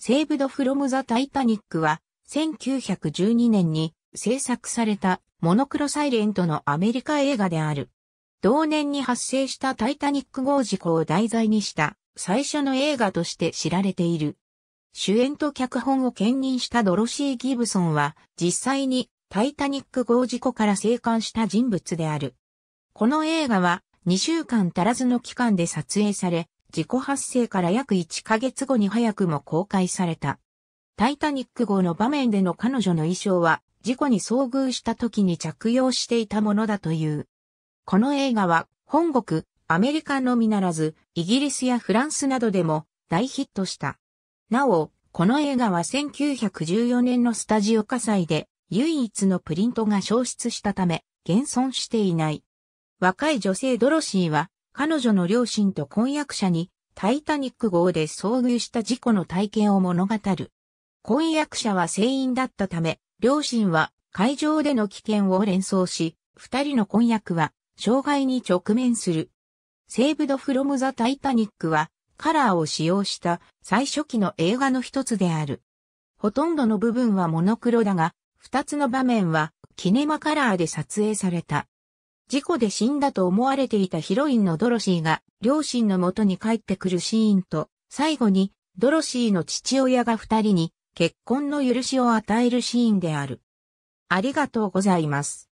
セーブドフロムザタイタニックは、1912年に制作されたモノクロサイレントのアメリカ映画である。同年に発生したタイタニック号事故を題材にした最初の映画として知られている。主演と脚本を兼任したドロシー・ギブソンは実際にタイタニック号事故から生還した人物である。この映画は2週間足らずの期間で撮影され、事故発生から約1ヶ月後に早くも公開された。タイタニック号の場面での彼女の衣装は、事故に遭遇した時に着用していたものだという。この映画は、本国、アメリカのみならず、イギリスやフランスなどでも大ヒットした。なお、この映画は1914年のスタジオ火災で、唯一のプリントが消失したため、現存していない。若い女性ドロシーは、彼女の両親と婚約者にタイタニック号で遭遇した事故の体験を物語る。婚約者は船員だったため、両親は海上での危険を連想し、二人の婚約は障害に直面する。セーブドフロムザタイタニックはカラーを使用した最初期の映画の一つである。ほとんどの部分はモノクロだが、二つの場面はキネマカラーで撮影された。事故で死んだと思われていたヒロインのドロシーが両親の元に帰ってくるシーンと、最後にドロシーの父親が二人に結婚の許しを与えるシーンである。ありがとうございます。